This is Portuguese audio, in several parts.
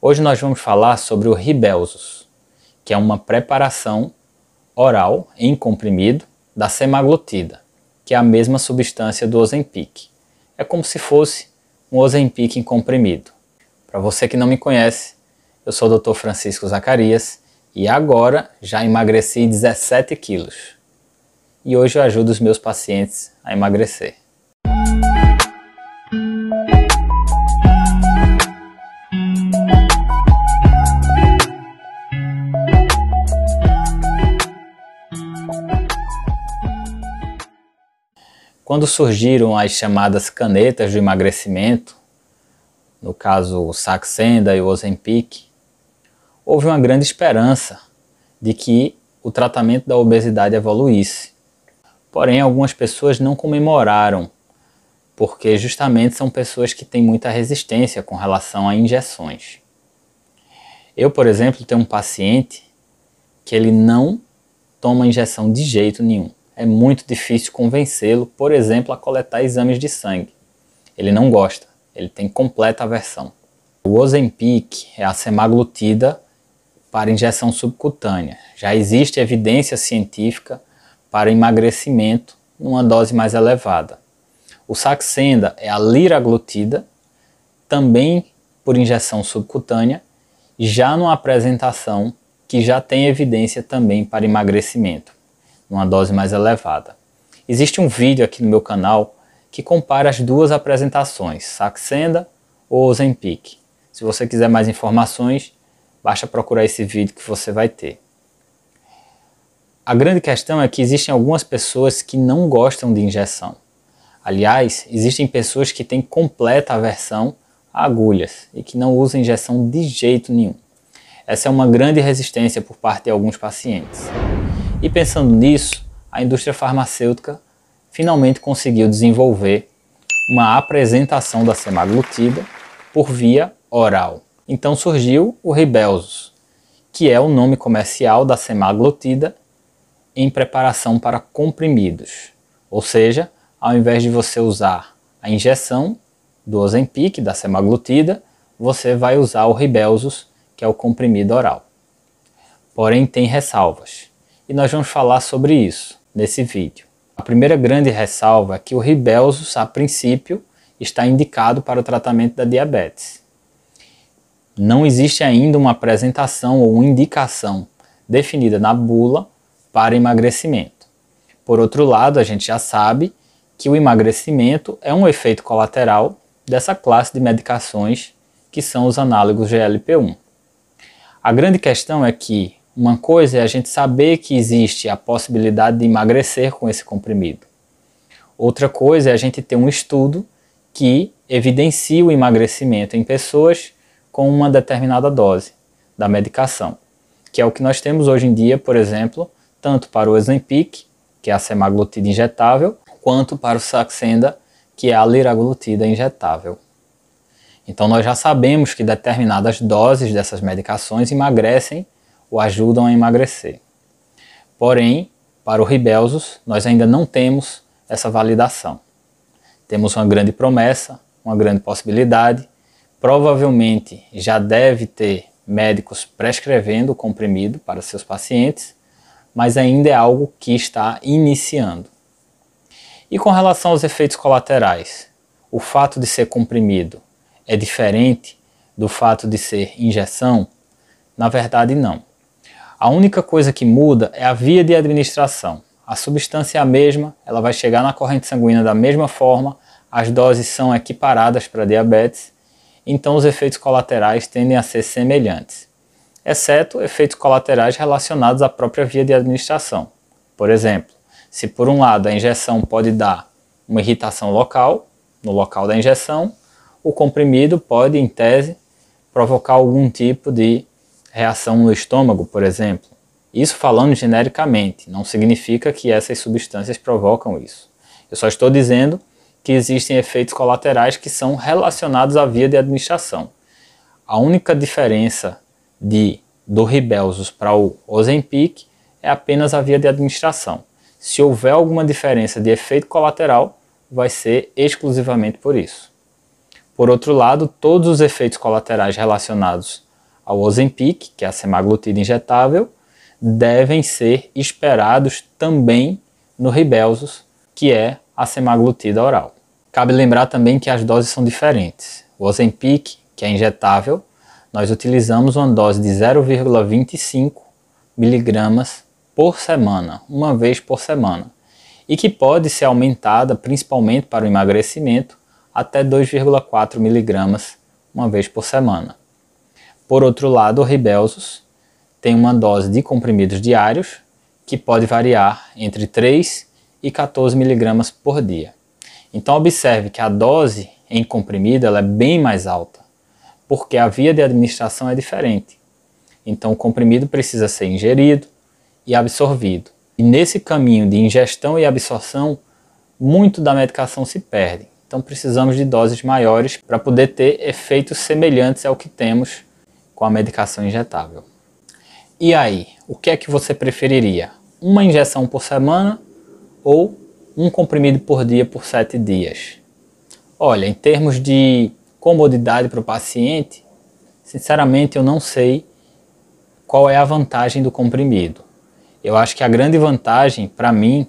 Hoje nós vamos falar sobre o ribelsus, que é uma preparação oral em comprimido da semaglutida, que é a mesma substância do Ozempic. É como se fosse um Ozempic em comprimido. Para você que não me conhece, eu sou o Dr. Francisco Zacarias e agora já emagreci 17 quilos. E hoje eu ajudo os meus pacientes a emagrecer. Quando surgiram as chamadas canetas do emagrecimento, no caso o Saxenda e o Ozempic, houve uma grande esperança de que o tratamento da obesidade evoluísse. Porém, algumas pessoas não comemoraram, porque justamente são pessoas que têm muita resistência com relação a injeções. Eu, por exemplo, tenho um paciente que ele não toma injeção de jeito nenhum é muito difícil convencê-lo, por exemplo, a coletar exames de sangue. Ele não gosta, ele tem completa aversão. O Ozempic é a semaglutida para injeção subcutânea. Já existe evidência científica para emagrecimento numa dose mais elevada. O Saxenda é a liraglutida, também por injeção subcutânea, já numa apresentação que já tem evidência também para emagrecimento numa dose mais elevada. Existe um vídeo aqui no meu canal que compara as duas apresentações, Saxenda ou Ozempic. Se você quiser mais informações, basta procurar esse vídeo que você vai ter. A grande questão é que existem algumas pessoas que não gostam de injeção. Aliás, existem pessoas que têm completa aversão a agulhas e que não usam injeção de jeito nenhum. Essa é uma grande resistência por parte de alguns pacientes. E pensando nisso, a indústria farmacêutica finalmente conseguiu desenvolver uma apresentação da semaglutida por via oral. Então surgiu o Ribelsus, que é o nome comercial da semaglutida em preparação para comprimidos. Ou seja, ao invés de você usar a injeção do Ozempic, da semaglutida, você vai usar o Ribelsus, que é o comprimido oral. Porém, tem ressalvas e nós vamos falar sobre isso nesse vídeo. A primeira grande ressalva é que o ribelsus, a princípio, está indicado para o tratamento da diabetes. Não existe ainda uma apresentação ou indicação definida na bula para emagrecimento. Por outro lado, a gente já sabe que o emagrecimento é um efeito colateral dessa classe de medicações que são os análogos GLP-1. A grande questão é que uma coisa é a gente saber que existe a possibilidade de emagrecer com esse comprimido. Outra coisa é a gente ter um estudo que evidencia o emagrecimento em pessoas com uma determinada dose da medicação, que é o que nós temos hoje em dia, por exemplo, tanto para o Ozempic, que é a semaglutida injetável, quanto para o Saxenda, que é a liraglutida injetável. Então nós já sabemos que determinadas doses dessas medicações emagrecem o ajudam a emagrecer. Porém, para o Ribelsus, nós ainda não temos essa validação. Temos uma grande promessa, uma grande possibilidade, provavelmente já deve ter médicos prescrevendo o comprimido para seus pacientes, mas ainda é algo que está iniciando. E com relação aos efeitos colaterais, o fato de ser comprimido é diferente do fato de ser injeção? Na verdade, não. A única coisa que muda é a via de administração. A substância é a mesma, ela vai chegar na corrente sanguínea da mesma forma, as doses são equiparadas para diabetes, então os efeitos colaterais tendem a ser semelhantes, exceto efeitos colaterais relacionados à própria via de administração. Por exemplo, se por um lado a injeção pode dar uma irritação local, no local da injeção, o comprimido pode, em tese, provocar algum tipo de reação no estômago, por exemplo. Isso falando genericamente, não significa que essas substâncias provocam isso. Eu só estou dizendo que existem efeitos colaterais que são relacionados à via de administração. A única diferença de do Ribelsus para o Ozempic é apenas a via de administração. Se houver alguma diferença de efeito colateral, vai ser exclusivamente por isso. Por outro lado, todos os efeitos colaterais relacionados ao Ozempic, que é a semaglutida injetável, devem ser esperados também no Ribelsus, que é a semaglutida oral. Cabe lembrar também que as doses são diferentes. O Ozempic, que é injetável, nós utilizamos uma dose de 0,25 miligramas por semana, uma vez por semana, e que pode ser aumentada principalmente para o emagrecimento até 2,4 miligramas uma vez por semana. Por outro lado, o Ribelsus tem uma dose de comprimidos diários que pode variar entre 3 e 14 miligramas por dia. Então observe que a dose em comprimido ela é bem mais alta, porque a via de administração é diferente. Então o comprimido precisa ser ingerido e absorvido. E nesse caminho de ingestão e absorção, muito da medicação se perde. Então precisamos de doses maiores para poder ter efeitos semelhantes ao que temos com a medicação injetável. E aí, o que é que você preferiria? Uma injeção por semana ou um comprimido por dia por sete dias? Olha, em termos de comodidade para o paciente, sinceramente eu não sei qual é a vantagem do comprimido. Eu acho que a grande vantagem para mim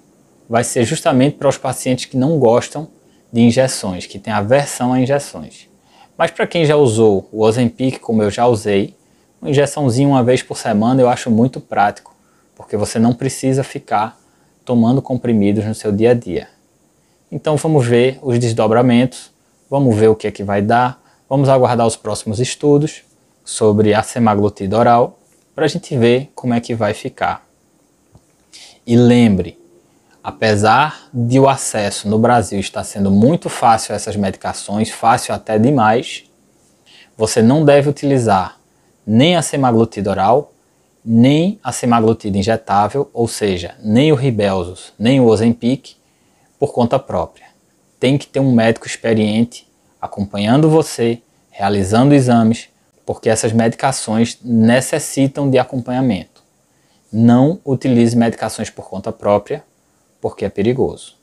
vai ser justamente para os pacientes que não gostam de injeções, que têm aversão a injeções. Mas para quem já usou o Ozempic, como eu já usei, uma injeçãozinha uma vez por semana eu acho muito prático, porque você não precisa ficar tomando comprimidos no seu dia a dia. Então vamos ver os desdobramentos, vamos ver o que é que vai dar, vamos aguardar os próximos estudos sobre a semaglutida oral para a gente ver como é que vai ficar. E lembre, apesar de o acesso no Brasil estar sendo muito fácil a essas medicações, fácil até demais, você não deve utilizar nem a semaglutida oral, nem a semaglutida injetável, ou seja, nem o Ribelsus, nem o Ozempic, por conta própria. Tem que ter um médico experiente acompanhando você, realizando exames, porque essas medicações necessitam de acompanhamento. Não utilize medicações por conta própria, porque é perigoso.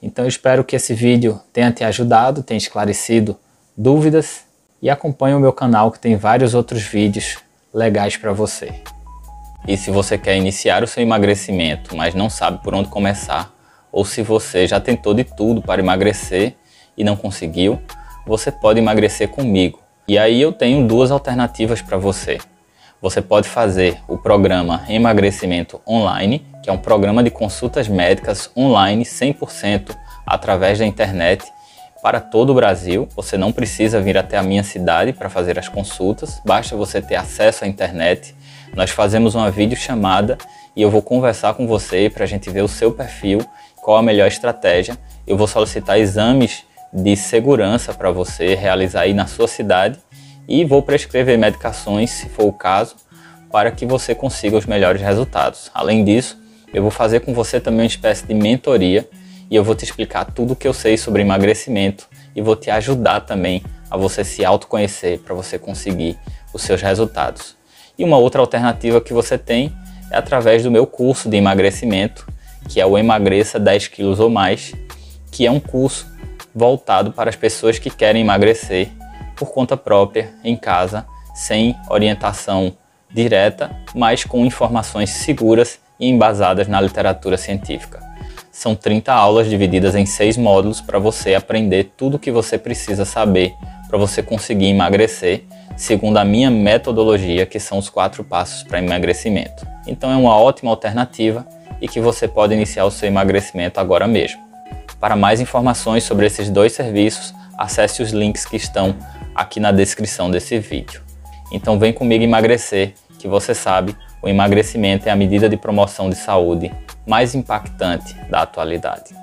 Então eu espero que esse vídeo tenha te ajudado, tenha esclarecido dúvidas e acompanhe o meu canal que tem vários outros vídeos legais para você. E se você quer iniciar o seu emagrecimento, mas não sabe por onde começar, ou se você já tentou de tudo para emagrecer e não conseguiu, você pode emagrecer comigo. E aí eu tenho duas alternativas para você você pode fazer o programa Emagrecimento Online, que é um programa de consultas médicas online 100% através da internet para todo o Brasil. Você não precisa vir até a minha cidade para fazer as consultas, basta você ter acesso à internet. Nós fazemos uma videochamada e eu vou conversar com você para a gente ver o seu perfil, qual a melhor estratégia. Eu vou solicitar exames de segurança para você realizar aí na sua cidade e vou prescrever medicações, se for o caso, para que você consiga os melhores resultados. Além disso, eu vou fazer com você também uma espécie de mentoria e eu vou te explicar tudo o que eu sei sobre emagrecimento e vou te ajudar também a você se autoconhecer para você conseguir os seus resultados. E uma outra alternativa que você tem é através do meu curso de emagrecimento, que é o Emagreça 10 quilos ou mais, que é um curso voltado para as pessoas que querem emagrecer por conta própria, em casa, sem orientação direta, mas com informações seguras e embasadas na literatura científica. São 30 aulas divididas em seis módulos para você aprender tudo o que você precisa saber para você conseguir emagrecer, segundo a minha metodologia, que são os quatro passos para emagrecimento. Então é uma ótima alternativa e que você pode iniciar o seu emagrecimento agora mesmo. Para mais informações sobre esses dois serviços, acesse os links que estão aqui na descrição desse vídeo. Então vem comigo emagrecer, que você sabe, o emagrecimento é a medida de promoção de saúde mais impactante da atualidade.